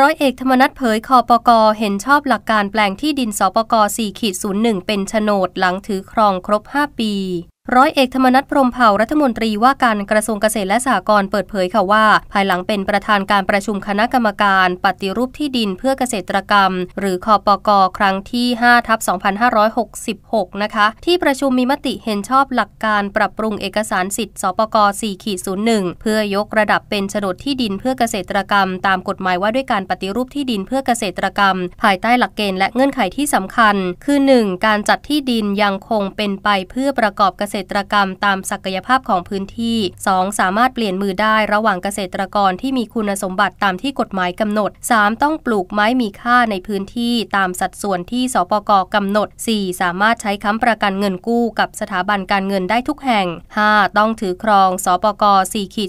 ร้อยเอกธรรมนัฐเผยคอปกอเห็นชอบหลักการแปลงที่ดินสปก4.01 เป็นโฉนดหลังถือครองครบ 5 ปีร้อยเอกธรรมนัฐพรมเผ่ารัฐมนตรีว่าการกระทรวงเกษตรและสหกรณ์เปิดเผยค่ะว่า ภายหลังเป็นประธานการประชุมคณะกรรมการ ปฏิรูปที่ดินเพื่อเกษตรกรรม หรือคอปกอครั้งที่5ทับ2566 นะคะ ที่ประชุมมีมติเห็นชอบหลักการปรับปรุงเอกสารสิทธิ์สปก4ขีด01 เพื่อยกระดับเป็นโฉนดที่ดินเพื่อเกษตรกรรม ตามกฎหมายว่าด้วยการปฏิรูปที่ดินเพื่อเกษตรกรรม ภายใต้หลักเกณฑ์และเงื่อนไขที่สำคัญคือ 1. การจัดที่ดินยังคงเป็นไปเพื่อประกอบเกษษตรกรรมตามศักยภาพของพื้นที่ 2. สามารถเปลี่ยนมือได้ระหว่างเกษตรกรที่มีคุณสมบัติตามที่กฎหมายกำหนด 3. ต้องปลูกไม้มีค่าในพื้นที่ตามสัดส่วนที่สปกกำหนด 4. สามารถใช้ค้ำประกันเงินกู้กับสถาบันการเงินได้ทุกแห่ง 5. ต้องถือครองสปก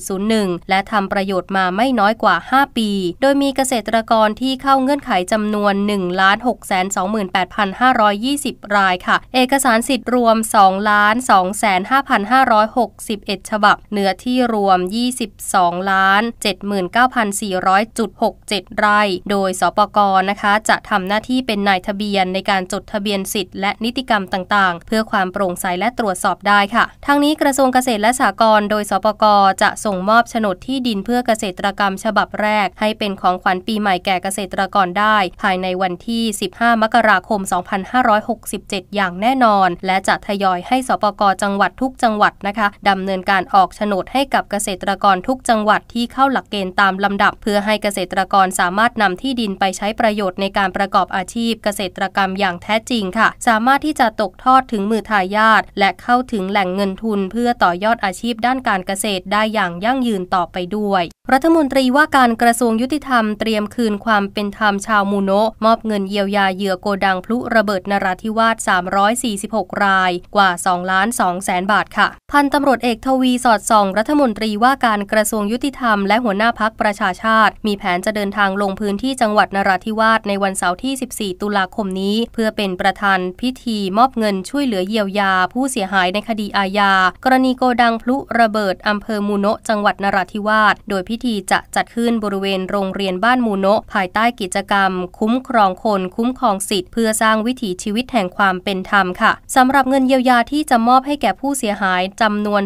4.01 และทำประโยชน์มาไม่น้อยกว่า 5 ปี โดยมีเกษตรกรที่เข้าเงื่อนไขจำนวน 1 6 2 8 5 2 0 รายค่ะ เอกสารสิทธิ์รวม2 2 2 25,561 ฉบับ เนื้อที่รวม 22ล้าน79,400.67 ไร่ โดย สปกรนะคะ จะทำหน้าที่เป็นนายทะเบียนในการจดทะเบียนสิทธิ์ และนิติกรรมต่างๆ เพื่อความโปร่งใสและตรวจสอบได้ค่ะ ทั้งนี้กระทรวงเกษตรและสหกรณ์โดย สปกรจะส่งมอบโฉนดที่ดินเพื่อเกษตรกรรม ฉบับแรก ให้เป็นของขวัญปีใหม่แก่เกษตรกรได้ ภายในวันที่ 15 มกราคม 2567 อย่างแน่นอน และจะทยอยให้สปกรจังหวัดทุกจังหวัดนะคะดำเนินการออกโฉนดให้กับเกษตรกรทุกจังหวัดที่เข้าหลักเกณฑ์ตามลำดับ เพื่อให้เกษตรกรสามารถนำที่ดินไปใช้ประโยชน์ในการประกอบอาชีพ เกษตรกรรมอย่างแท้จริงค่ะ สามารถที่จะตกทอดถึงมือทายาทและเข้าถึงแหล่งเงินทุน เพื่อต่อยอดอาชีพด้านการเกษตรได้อย่างยั่งยืนต่อไปด้วย รัฐมนตรีว่าการกระทรวงยุติธรรมเตรียมคืนความเป็นธรรมชาวมูโน มอบเงินเยียวยาเหยื่อโกดังพลุระเบิดนราธิวาส346 ราย กว่า 2 ล้าน2แสนบาทค่ะพันตำรวจเอกทวีสอดส่องรัฐมนตรีว่าการกระทรวงยุติธรรม และหัวหน้าพักประชาชาติ มีแผนจะเดินทางลงพื้นที่จังหวัดนราธิวาสในวันเสาร์ที่ 14 ตุลาคมนี้ เพื่อเป็นประธานพิธีมอบเงินช่วยเหลือเยียวยา ผู้เสียหายในคดีอาญากรณีโกดังพลุระเบิดอำเภอมูโน จังหวัดนราธิวาสโดยพิธีจะจัดขึ้นบริเวณ โรงเรียนบ้านมูโน ภายใต้กิจกรรม คุ้มครองคนคุ้มครองสิทธิ์เพื่อสร้างวิถีชีวิตแห่งความเป็นธรรมค่ะสำหรับเงินเยียวยาที่จะมอบใหแก่ผู้เสียหายจำนวน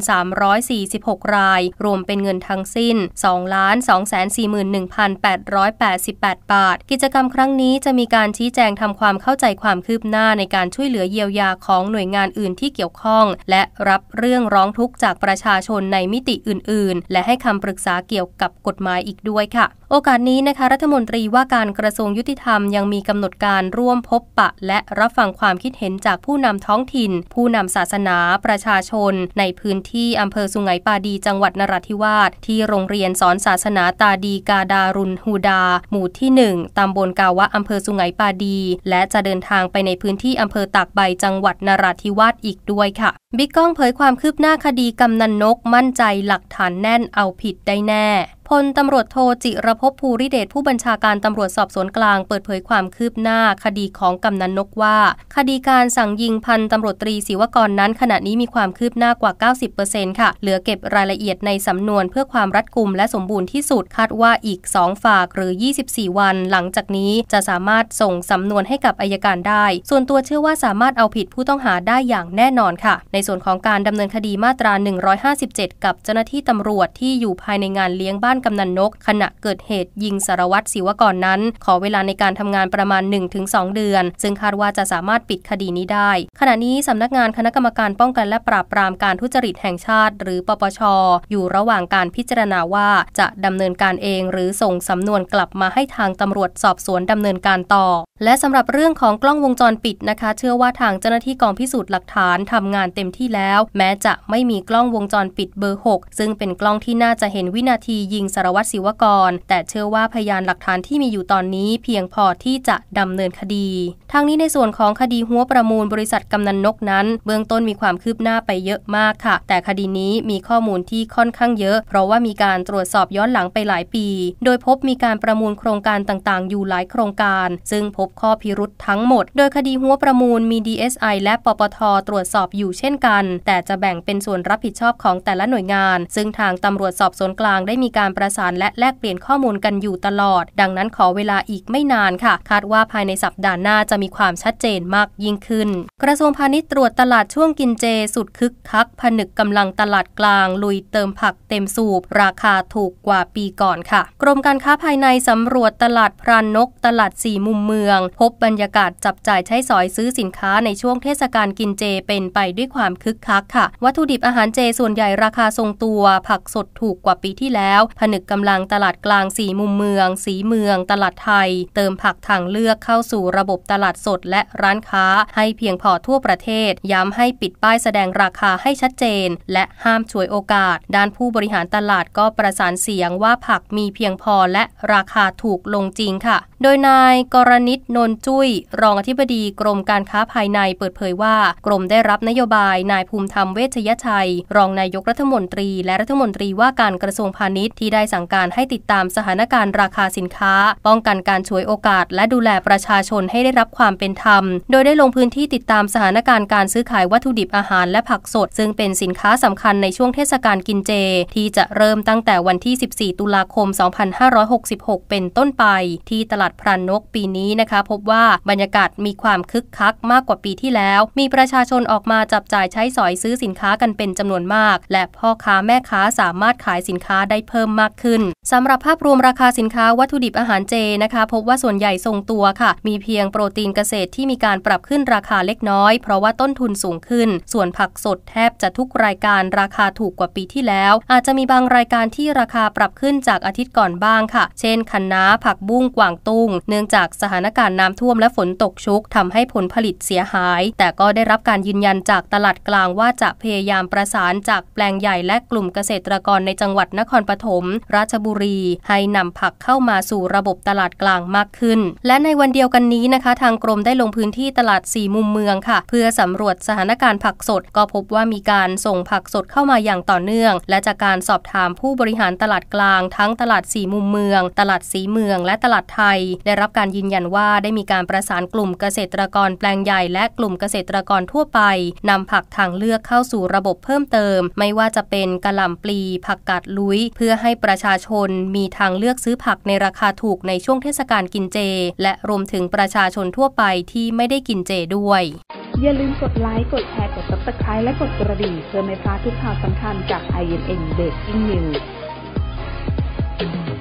346 ราย รวมเป็นเงินทั้งสิ้น 2 2 4 1 888 บาท กิจกรรมครั้งนี้จะมีการชี้แจงทำความเข้าใจความคืบหน้าในการช่วยเหลือเยียวยาของหน่วยงานอื่นที่เกี่ยวข้อง และรับเรื่องร้องทุกข์จากประชาชนในมิติอื่น ๆ และให้คำปรึกษาเกี่ยวกับกฎหมายอีกด้วยค่ะโอกาสนี้นะคะรัฐมนตรีว่าการกระทรวงยุติธรรมยังมีกำหนดการร่วมพบปะ และรับฟังความคิดเห็นจากผู้นำท้องถิ่น ผู้นำศาสนาประชาชนในพื้นที่อำเภอสุไหงปาดีจังหวัดนราธิวาสที่โรงเรียนสอนศาสนาตาดีกาดารุนฮูดา หมู่ที่ 1ตำบลกาวะอำเภอสุไหงปาดี และจะเดินทางไปในพื้นที่อำเภอตากใบจังหวัดนราธิวาสอีกด้วยค่ะบิ๊กก้องเผยความคืบหน้าคดีกำนันนกมั่นใจหลักฐานแน่นเอาผิดได้แน่พลตำรวจโทจิรพภูริเดชผู้บัญชาการตำรวจสอบสวนกลางเปิดเผยความคืบหน้าคดีของกำนันนกว่า คดีการสั่งยิงพันตำรวจตรีศิวกรนั้น ขณะนี้มีความคืบหน้ากว่า 90%ค่ะ เหลือเก็บรายละเอียดในสำนวนเพื่อความรัดกุมและสมบูรณ์ที่สุดคาดว่าอีก 2 ฝากหรือ 24 วัน หลังจากนี้จะสามารถส่งสำนวนให้กับอายการได้ ส่วนตัวเชื่อว่าสามารถเอาผิดผู้ต้องหาได้อย่างแน่นอนค่ะ ในส่วนของการดำเนินคดีมาตรา 157 กับเจ้าหน้าที่ตำรวจที่อยู่ภายในงานเลี้ยงบ้านานกำนันนก ขณะเกิดเหตุ ยิงสารวัตรศิวกรนั้น ขอเวลาในการทำงานประมาณ 1-2 เดือน ซึ่งคาดว่าจะสามารถปิดคดีนี้ได้ ขณะนี้สำนักงานคณะกรรมการป้องกันและปราบปรามการทุจริตแห่งชาติ หรือปปชอยู่ระหว่างการพิจารณาว่าจะดำเนินการเอง หรือส่งสำนวนกลับมาให้ทางตำรวจสอบสวนดำเนินการต่อ และสำหรับเรื่องของกล้องวงจรปิดนะคะ เชื่อว่าทางเจ้าหน้าที่กองพิสูจน์หลักฐานทำงานเต็มที่แล้ว แม้จะไม่มีกล้องวงจรปิดเบอร์6ซึ่งเป็นกล้องที่น่าจะเห็นวินาทียิงสารวัตรศิวกร แต่เชื่อว่าพยานหลักฐานที่มีอยู่ตอนนี้เพียงพอที่จะดำเนินคดีทางนี้ในส่วนของคดีหัวประมูลบริษัทกำนันนกนั้นเบื้องต้นมีความคืบหน้าไปเยอะมากค่ะ แต่คดีนี้มีข้อมูลที่ค่อนข้างเยอะ เพราะว่ามีการตรวจสอบย้อนหลังไปหลายปี โดยพบมีการประมูลโครงการต่างๆ อยู่หลายโครงการ ซึ่งพบข้อพิรุษทั้งหมดโดยคดีหัวประมูลมี DSI และปปทตรวจสอบอยู่เช่นกัน แต่จะแบ่งเป็นส่วนรับผิดชอบของแต่ละหน่วยงาน ซึ่งทางตำรวจสอบสวนกลางได้มีการประสานและแลกเปลี่ยนข้อมูลกันอยู่ตลอด ดังนั้นขอเวลาอีกไม่นานค่ะ คาดว่าภายในสัปดาห์หน้าจะมีความชัดเจนมากยิ่งขึ้น กระทรวงพาณิชย์ตรวจตลาดช่วงกินเจ สุดคึกคัก ผนึกกำลังตลาดกลางลุยเติมผักเต็มสูบราคาถูกกว่าปีก่อนค่ะ กรมการค้าภายในสำรวจตลาดพรานนก ตลาดสี่มุมเมืองพบบรรยากาศจับจ่ายใช้สอยซื้อสินค้าในช่วงเทศกาลกินเจเป็นไปด้วยความคึกคักค่ะ วัตถุดิบอาหารเจส่วนใหญ่ราคาทรงตัว ผักสดถูกกว่าปีที่แล้วผนึกกำลังตลาดกลางสีมุมเมือง สีเมือง ตลาดไทย เติมผักทางเลือกเข้าสู่ระบบตลาดสด และร้านค้าให้เพียงพอทั่วประเทศ ย้ำให้ปิดป้ายแสดงราคาให้ชัดเจน และห้ามช่วยโอกาส ด้านผู้บริหารตลาดก็ประสานเสียงว่าผักมีเพียงพอและราคาถูกลงจริงค่ะโดยนายกรณิตนนจุ้ย รองอธิบดีกรมการค้าภายในเปิดเผยว่ากรมได้รับนโยบายนายภูมิธรรมเวชยชัย รองนายกรัฐมนตรี และรัฐมนตรีว่าการกระทรวงพาณิชย์ ที่ได้สั่งการให้ติดตามสถานการณ์ ราคาสินค้า ป้องกันการฉวยโอกาส และดูแลประชาชนให้ได้รับความเป็นธรรม โดยได้ลงพื้นที่ติดตามสถานการณ์การซื้อขายวัตถุดิบอาหารและผักสด ซึ่งเป็นสินค้าสำคัญในช่วงเทศกาลกินเจที่จะเริ่มตั้งแต่วันที่ 14 ตุลาคม 2566 เป็นต้นไป ที่ตลาดาดพรานนกปีนี้นะคะ พบว่าบรรยากาศมีความคึกคักมากกว่าปีที่แล้ว มีประชาชนออกมาจับจ่ายใช้สอยซื้อสินค้ากันเป็นจำนวนมาก และพ่อค้าแม่ค้าสามารถขายสินค้าได้เพิ่มมากขึ้น สำหรับภาพรวมราคาสินค้าวัตถุดิบอาหารเจนะคะ พบว่าส่วนใหญ่ทรงตัวค่ะ มีเพียงโปรตีนเกษตรที่มีการปรับขึ้นราคาเล็กน้อย เพราะว่าต้นทุนสูงขึ้น ส่วนผักสดแทบจะทุกรายการราคาถูกกว่าปีที่แล้ว อาจจะมีบางรายการที่ราคาปรับขึ้นจากอาทิตย์ก่อนบ้างค่ะ เช่นคะน้าผักบุ้งกวางตุุ้้งเนื่องจากสถานการณ์น้ำท่วมและฝนตกชุก ทำให้ผลผลิตเสียหาย แต่ก็ได้รับการยืนยันจากตลาดกลางว่าจะพยายามประสานจากแปลงใหญ่และกลุ่มเกษตรกรในจังหวัดนครปฐม ราชบุรี ให้นำผักเข้ามาสู่ระบบตลาดกลางมากขึ้น และในวันเดียวกันนี้นะคะ ทางกรมได้ลงพื้นที่ตลาดสี่มุมเมืองค่ะ เพื่อสำรวจสถานการณ์ผักสด ก็พบว่ามีการส่งผักสดเข้ามาอย่างต่อเนื่อง และจากการสอบถามผู้บริหารตลาดกลางทั้งตลาดสี่มุมเมือง ตลาดสีเมือง และตลาดไทยได้รับการยืนยันว่าได้มีการประสานกลุ่มเกษตรกรแปลงใหญ่และกลุ่มเกษตรกรทั่วไปนำผักทางเลือกเข้าสู่ระบบเพิ่มเติม ไม่ว่าจะเป็นกระหล่ำปลีผักกาดลุย เพื่อให้ประชาชนมีทางเลือกซื้อผักในราคาถูกในช่วงเทศกาลกินเจ และรวมถึงประชาชนทั่วไปที่ไม่ได้กินเจด้วยอย่าลืมกดไลค์กดแชร์กดซับสไครต์และกดกระดิ่งเพื่อไม่พลาดทุกข่าวสำคัญจาก i m n Breaking News